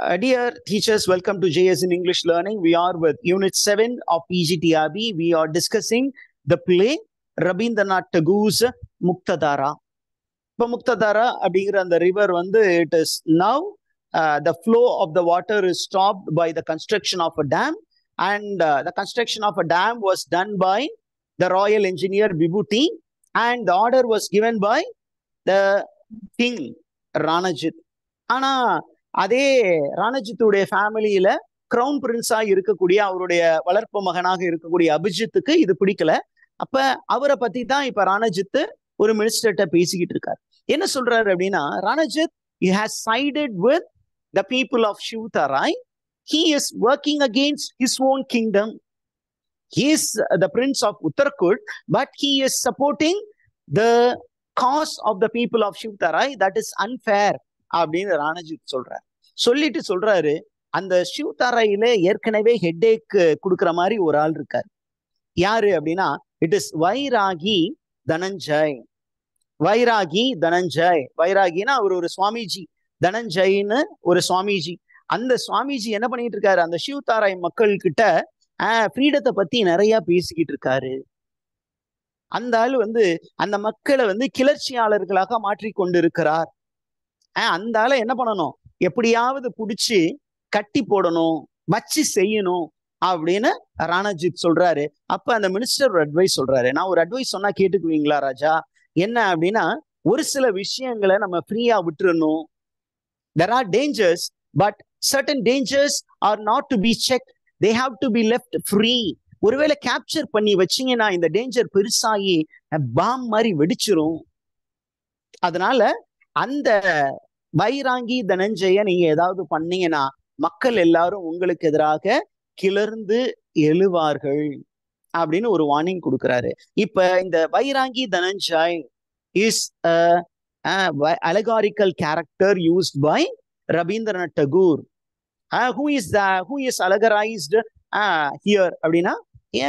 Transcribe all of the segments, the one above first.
Uh, dear teachers, welcome to JS in English Learning. We are with Unit 7 of PGTRB. We are discussing the play Rabindranath Tagore's Mukta Mukta Dara. Dara, But Muktadhara, the river, it is now uh, the flow of the water is stopped by the construction of a dam. And uh, the construction of a dam was done by the royal engineer Vibhuti. And the order was given by the king, Ranajit. ஆனா அதே ராணஜித்துடைய ஃபேமிலியில crown பிரின்ஸா இருக்கக்கூடிய அவருடைய வளர்ப்பு மகனாக இருக்கக்கூடிய அபிஜித்துக்கு இது பிடிக்கல அப்ப அவரை பத்தி தான் இப்ப ராணஜித் ஒரு மினிஸ்டர்கிட்ட பேசிக்கிட்டு இருக்காரு என்ன சொல்றாரு அப்படின்னா Ranajit you has sided with the people of Shiv Tarai he is working against his own kingdom he is the prince of Uttarakut but he is supporting the cause of the people of Shiv Tarai that is unfair அப்படின்னு ராணாஜி சொல்றாரு சொல்லிட்டு சொல்றாரு அந்த ஷிவ் ஏற்கனவே headache கொடுக்குற மாதிரி ஒரு ஆள் இருக்காரு யாரு அப்படின்னா இட் இஸ் வைராகி தனஞ்சய் வைராகி தனஞ்சய் வைராகின்னா அவர் ஒரு சுவாமிஜி தனஞ்சயின்னு ஒரு சுவாமிஜி அந்த சுவாமிஜி என்ன பண்ணிட்டு இருக்காரு அந்த ஷிவ்தாராய் மக்கள் கிட்ட ஆஹ் ஃப்ரீடத்தை பத்தி நிறைய பேசிக்கிட்டு இருக்காரு அந்த ஆள் வந்து அந்த மக்களை வந்து கிளர்ச்சியாளர்களாக மாற்றி கொண்டிருக்கிறார் அந்த ஆளை என்ன பண்ணணும் எப்படியாவது பிடிச்சி கட்டி போடணும் வச்சு செய்யணும் அப்படின்னு ராணாஜித் சொல்றாரு அப்ப அந்த மினிஸ்டர் ஒரு அட்வைஸ் சொல்றாரு நான் ஒரு அட்வைஸ் சொன்னா கேட்டுக்குவீங்களா ராஜா என்ன அப்படின்னா ஒரு சில விஷயங்களை நம்ம ஃப்ரீயா விட்டுறணும் there are dangers but certain dangers are not to be check they have to be left free ஒருவேளை கேப்சர் பண்ணி வச்சிங்கன்னா இந்த டேஞ்சர் பெருசாகி பாம் மாதிரி வெடிச்சிரும் அதனால அந்த வைராங்கி தனஞ்சய நீங்க ஏதாவது பண்ணீங்கன்னா மக்கள் எல்லாரும் உங்களுக்கு எதிராக கிளர்ந்து எழுவார்கள் அப்படின்னு ஒரு வார்னிங் கொடுக்குறாரு இப்ப இந்த வைராங்கி Dhananjay is allegorical character used by Rabindranath Tagore who is who is allegorised here அப்படின்னா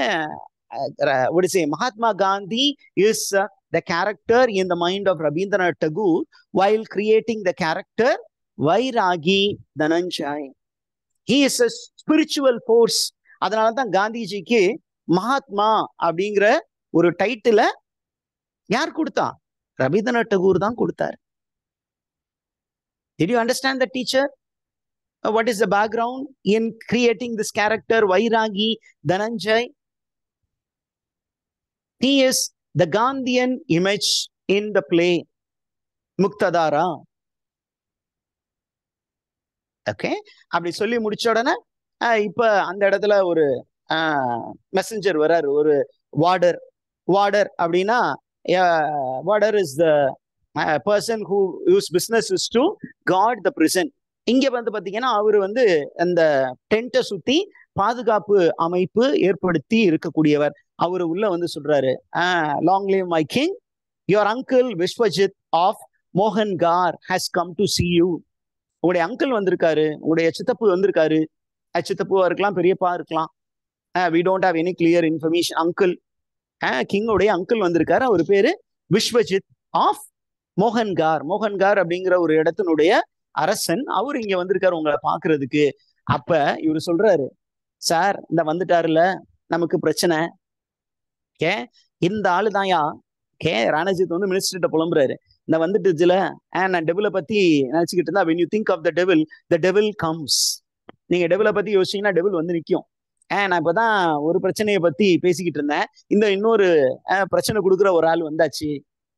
ஏன் Mahatma Gandhi is the character in the mind of Rabindranath Tagore while creating the character Vairagi Dhananjay. He is a spiritual force. அதனால தான் காந்திஜிக்கு மகாத்மா அப்படிங்கிற ஒரு டைட்டில யார் கொடுத்தா ரவீந்திரநாத் டகூர் தான் கொடுத்தார் did you understand the teacher what is the background in creating this character Vairagi Dhananjay he is the Gandhian image in the play Muktadhara okay அப்படி சொல்லி முடிச்ச உடனே இப்போ அந்த இடத்துல ஒரு மெசஞ்சர் வர்றார் ஒரு வார்டர் வார்டர் அப்படின்னா warder is the person whose business is to guard the prison இங்க வந்து பாத்தீங்கன்னா அவர் வந்து அந்த டென்ட்டை சுத்தி பாதுகாப்பு அமைப்பு ஏற்படுத்தி இருக்கக்கூடியவர் அவரு உள்ள வந்து சொல்றாரு long live my king your uncle Vishwajit of Mohangarh has come to see you உங்களுடைய அங்கிள் வந்திருக்காரு உங்களுடைய சித்தப்பு வந்திருக்காரு சித்தப்புவா இருக்கலாம் பெரியப்பா இருக்கலாம் we don't have any clear information uncle கிங்கோடைய அங்கிள் வந்திருக்காரு அவர் பேரு விஸ்வஜித் ஆஃப் மோகன்கார் மோகன்கார் அப்படிங்கிற ஒரு இடத்தினுடைய அரசன் அவர் இங்க வந்திருக்காரு உங்களை பாக்குறதுக்கு அப்ப இவர் சொல்றாரு சார் இந்த வந்துட்டாருல நமக்கு பிரச்சனை கே இந்த ஆளு தான்யா கே ராணஜித் வந்து மினிஸ்டர்கிட்ட புலம்புறாரு இந்த வந்துட்டு இதுல நான் டெவிலை பத்தி நினைச்சுக்கிட்டு இருந்தா when you think of the devil the devil comes நீங்க டெவிலை பத்தி யோசிச்சீங்கன்னா டெவில் வந்து நிற்கும் ஆஹ் நான் இப்பதான் ஒரு பிரச்சனையை பத்தி பேசிக்கிட்டு இருந்தேன் இந்த இன்னொரு பிரச்சனை கொடுக்குற ஒரு ஆள் வந்தாச்சு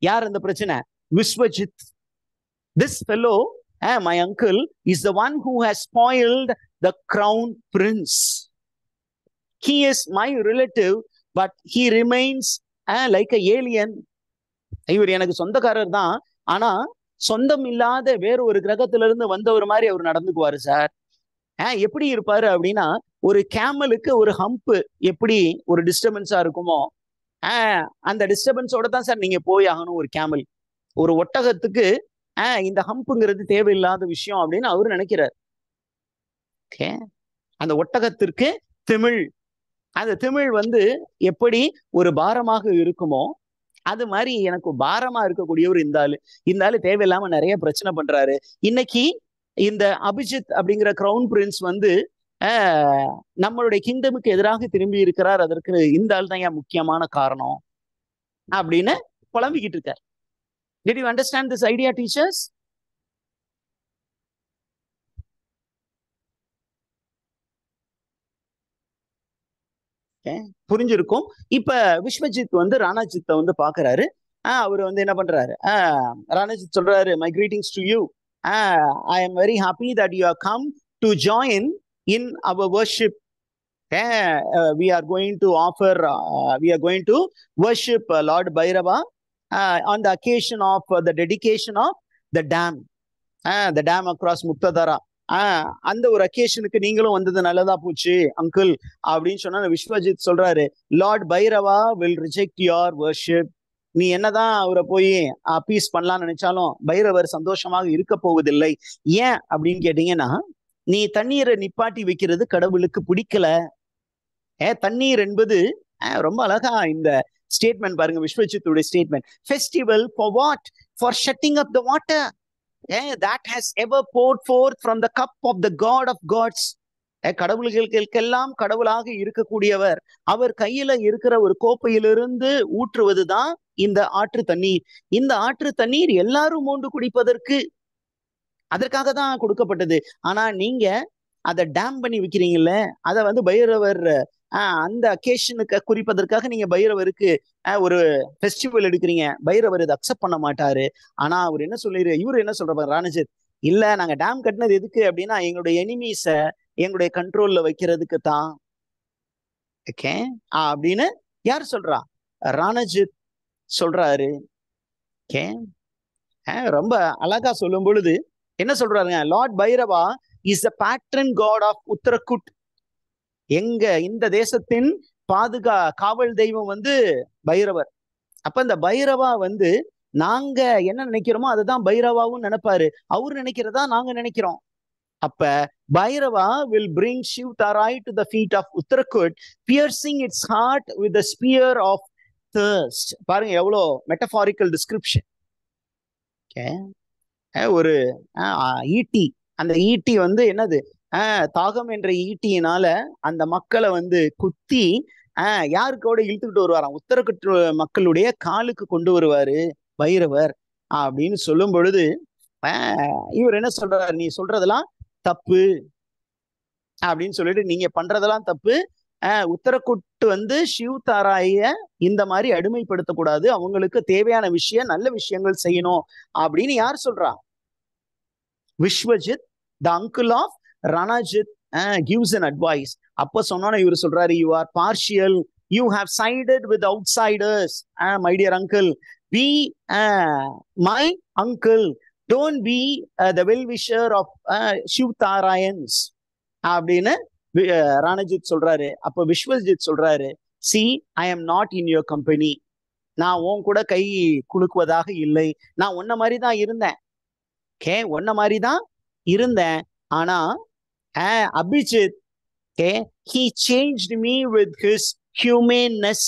யார் இந்த பிரச்சனை Vishwajit this fellow my uncle is the one who has spoiled the crown prince he is my relative but he remains like a alien இவர் எனக்கு சொந்தக்காரர் தான் ஆனா சொந்தம் இல்லாத வேற ஒரு கிரகத்துல இருந்து வந்தவர் மாதிரி அவர் நடந்துக்குவாரு சார் எப்படி இருப்பாரு அப்படின்னா ஒரு கேமலுக்கு ஒரு ஹம்ப் எப்படி ஒரு டிஸ்டர்பன்ஸா இருக்குமோ அந்த டிஸ்டர்பன்ஸோட தான் சார் நீங்க போய் ஆகணும் ஒரு கேமல் ஒரு ஒட்டகத்துக்கு இந்த ஹம்புங்கிறது தேவையில்லாத விஷயம் அப்படின்னு அவர் நினைக்கிறார் அந்த ஒட்டகத்திற்கு தமிழ் அந்த தமிழ் வந்து எப்படி ஒரு பாரமாக இருக்குமோ அது மாதிரி எனக்கு பாரமா இருக்கக்கூடிய ஒரு இந்த ஆளு இந்த ஆளு தேவையில்லாம நிறைய பிரச்சனை பண்றாரு இன்னைக்கு இந்த அபிஜித் அப்படிங்கிற கிரவுன் பிரின்ஸ் வந்து நம்மளுடைய கிங்டமுக்கு எதிராக திரும்பி இருக்கிறார் அதற்கு இந்த ஆள் தான் ஏன் முக்கியமான காரணம் அப்படின்னு புலம்பிக்கிட்டு இருக்கார் did you understand this idea teachers புரிஞ்சிருக்கும் இப்ப விஸ்வஜித் வந்து ராணாஜித்தை வந்து பாக்குறாரு ஆஹ் அவர் வந்து என்ன பண்றாரு ஆஹ் ராணாஜித் சொல்றாரு my greetings to you I am very happy that you are come to join in our worship we are going to offer we are going to worship lord Bhairava on the occasion of the dedication of the dam the dam across Muktadhara ஆஹ் அந்த ஒரு அக்கேஷனுக்கு நீங்களும் வந்தது நல்லதா போச்சு uncle அப்படின்னு சொன்னா விஸ்வஜித் சொல்றாரு lord Bhairava will reject your worship நீ என்னதான் அவரை போய் அப்பீஸ் பண்ணலாம்னு நினைச்சாலும் பைரவர் சந்தோஷமாக இருக்க போவதில்லை ஏன் அப்படின்னு கேட்டீங்கன்னா நீ தண்ணீரை நிப்பாட்டி வைக்கிறது கடவுளுக்கு பிடிக்கல ஏ தண்ணீர் என்பது ரொம்ப அழகா இந்த ஸ்டேட்மெண்ட் பாருங்க விஸ்வஜித்துடைய statement festival for what for shutting up the water that has ever poured forth from the cup of the god of gods கடவுள்களுக்கெல்லாம் கடவுளாக இருக்கக்கூடியவர் அவர் கையில இருக்கிற ஒரு கோப்பையிலிருந்து ஊற்றுவதுதான் இந்த ஆற்று தண்ணீர் இந்த ஆற்று தண்ணீர் எல்லாரும் மூண்டு குடிப்பதற்கு அதற்காக தான் கொடுக்கப்பட்டது ஆனா நீங்க அதை டேம் பண்ணி விற்கிறீங்கல்ல அதை வந்து பைரவர் அந்த அக்கேஷனுக்கு குறிப்பதற்காக நீங்க பைரவருக்கு ஒரு ஃபெஸ்டிவல் எடுக்கிறீங்க பைரவர் இதை அக்செப்ட் பண்ண மாட்டாரு ஆனா அவர் என்ன சொல்லிரு இவர் என்ன சொல்றாரு ராணஜித் இல்ல நாங்க டேம் கட்டினது எதுக்கு அப்படின்னா எங்களுடைய எனிமீஸ எங்களுடைய கண்ட்ரோல்ல வைக்கிறதுக்கு தான் ஓகே அப்படின்னு யார் சொல்றா ராணஜித் சொல்றாரு ஓகே ரொம்ப அழகா சொல்லும் பொழுது என்ன சொல்றாருங்க lord Bhairava is the patron god of Uttarakut எங்க இந்த தேசத்தின் பாதுகா காவல் தெய்வம் வந்து பைரவர் அப்ப இந்த பைரவா வந்து நாங்க என்ன நினைக்கிறோமோ அதுதான் பைரவாவும் நினைப்பாரு அவர் நினைக்கிறதா நாங்க நினைக்கிறோம் அப்ப Bairavaa will bring Shiv Tarai to the feet of Uttarakut piercing its heart with spear of thirst பாருங்க எவ்வளோ மெட்டஃபாரிக்கல் டிஸ்கிரிப்ஷன் ஒரு ஈட்டி அந்த ஈட்டி வந்து என்னது தாகம் என்ற ஈட்டியினால அந்த மக்களை வந்து குத்தி ஆஹ் யாருக்கோட இழுத்துக்கிட்டு வருவாராம் உத்தரக்கட்டு மக்களுடைய காலுக்கு கொண்டு வருவாரு பைரவர் அப்படின்னு சொல்லும் பொழுது இவர் என்ன சொல்றாரு நீ சொல்றதெல்லாம் தப்பு அப்படின்னு சொல்லிட்டு நீங்க பண்றதெல்லாம் தப்பு உத்தரக்குட்டு வந்து ஷிவ் தாராய இந்த மாதிரி அடிமைப்படுத்தக்கூடாது அவங்களுக்கு தேவையான விஷயம் நல்ல விஷயங்கள் செய்யணும் அப்படின்னு யார் சொல்றா Vishwajit the uncle of Ranajit gives an advice அப்ப சொன்னோன்னா இவர் சொல்றாரு you are partial you have sided with outsiders my dear uncle be my uncle don't be the well wisher of Shiv Taraians அப்படின்னு ரணஜித் eh, சொல்றாரு அப்ப விஸ்வஜித் சொல்றாரு see I am not in your company நான் உன் கூட கை குலுக்குவதாக இல்லை நான் உன்ன மாதிரி தான் இருந்தேன் கே உன்ன மாதிரி தான் இருந்தேன் ஆனா Uh, Abhijit, okay, he changed me with his humanness.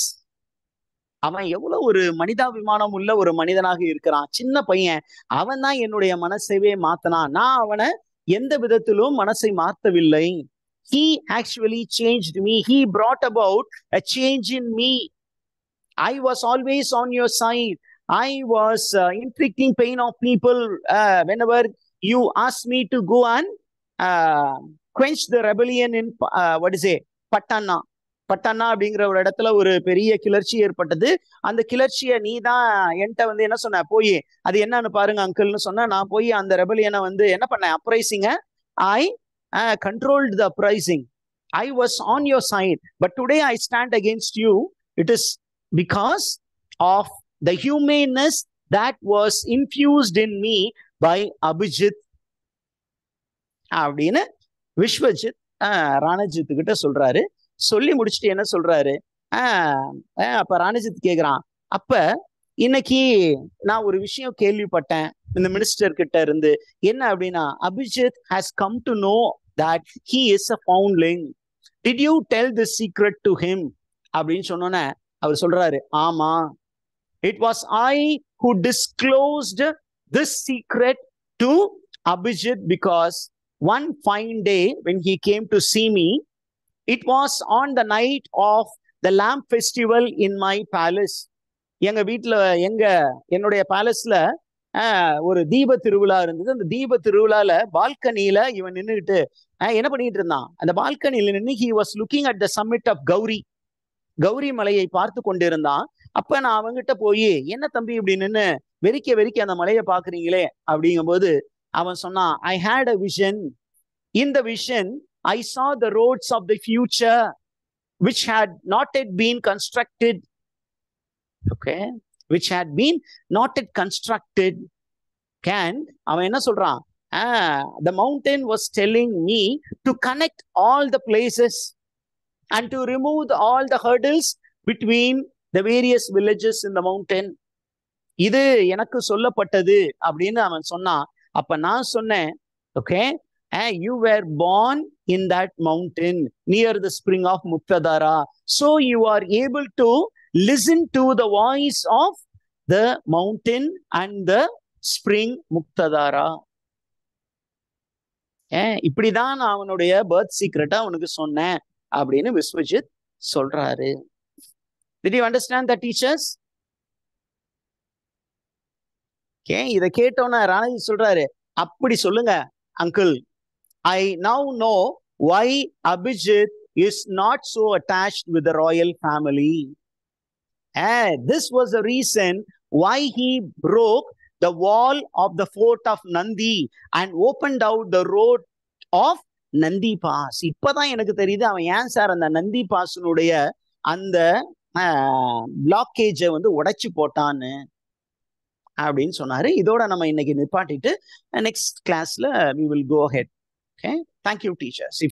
அவன் எவ்வளவு ஒரு மனிதாபிமானம் உள்ள ஒரு மனிதனாக இருக்கிறான் சின்ன பையன் அவன் தான் என்னுடைய மனசைவே மாத்தனான் நான் அவனை எந்த விதத்திலும் மனசை மாத்தவில்லை he actually change me he brought about a change in me I was always on your side I was inflicting pain of people whenever you ask me to go and quench the rebellion in what is a Pattana Pattana அப்படிங்கிற ஒரு இடத்துல ஒரு பெரிய கிளர்ச்சி ஏற்பட்டது அந்த கிளர்ச்சியை நீ தான் என்கிட்ட வந்து என்ன சொன்ன போய் அது என்னன்னு பாருங்க அங்கிள்னு சொன்னா நான் போய் அந்த ரெபலியனை வந்து என்ன பண்ணேன் அப்ரைசிங்க I controlled the uprising I was on your side but today I stand against you it is because of the humaneness that was infused in me by Abhijit அப்படின்னு விஸ்வஜித் ராணஜித்து கிட்ட சொல்றாரு சொல்லி முடிச்சுட்டு என்ன சொல்றாரு ஆஹ் அப்ப ராணஜித் கேக்குறான் அப்ப இன்னைக்கு நான் ஒரு விஷயம் கேள்விப்பட்டேன் இந்த மினிஸ்டர் கிட்ட இருந்து என்ன அப்படின்னா Abhijit has come to know that he is a foundling did you tell the secret to him அப்படின்னு சொன்னோன்ன அவர் சொல்றாரு ஆமா it was I who disclosed this secret to Abhijit because one fine day when he came to see me, it was on the night of the lamp festival in my palace எங்கள் வீட்டில் எங்க என்னுடைய பேலஸில் ஒரு தீப திருவிழா இருந்தது அந்த தீப திருவிழால பால்கனியில இவன் நின்றுக்கிட்டு என்ன பண்ணிட்டு இருந்தான் அந்த பால்கனியில் நின்று he was looking at the summit of Gauri Gauri மலையை பார்த்து கொண்டிருந்தான் அப்ப நான் அவங்ககிட்ட போய் என்ன தம்பி இப்படி நின்று வெறிக்க வெறிக்க அந்த மலையை பாக்குறீங்களே அப்படிங்கும்போது அவன் சொன்னான் ஐ ஹேட் அ விஷன் இந்த vision I saw the roads of the future which had not yet been constructed okay which had been not yet constructed can அவன் என்ன சொல்றான் the mountain was telling me to connect all the places and to remove all the hurdles between the various villages in the mountain இது எனக்கு சொல்லப்பட்டது அப்படின்னு அவன் சொன்னான் அப்ப நான் சொன்னேன் okay you were born in that mountain near the spring of Muktadhara so you are able to listen to the voice of the mountain and the spring Muktadhara இப்படிதான் நான் அவனுடைய பர்த் சீக்ரெட்டா அவனுக்கு சொன்னேன் அப்படின்னு விஸ்வஜித் சொல்றாரு did you understand the teachers ஏன் இதை கேட்டோன்னா ராணாஜி சொல்றாரு அப்படி சொல்லுங்க uncle I now know why Abhijit is not so attach with royal family this was a reason why he broke the wall of the fort of Nandi and opened out the road of Nandi pass இப்பதான் எனக்கு தெரியுது அவன் ஏன் sir அந்த நந்தி பாஸினுடைய அந்த பிளாக்கேஜை வந்து உடைச்சு போட்டான்னு அப்படின்னு சொன்னாரு இதோட நம்ம இன்னைக்கு நிப்பாட்டிட்டு நெக்ஸ்ட் கிளாஸ்ல we will go ahead okay thank you teachers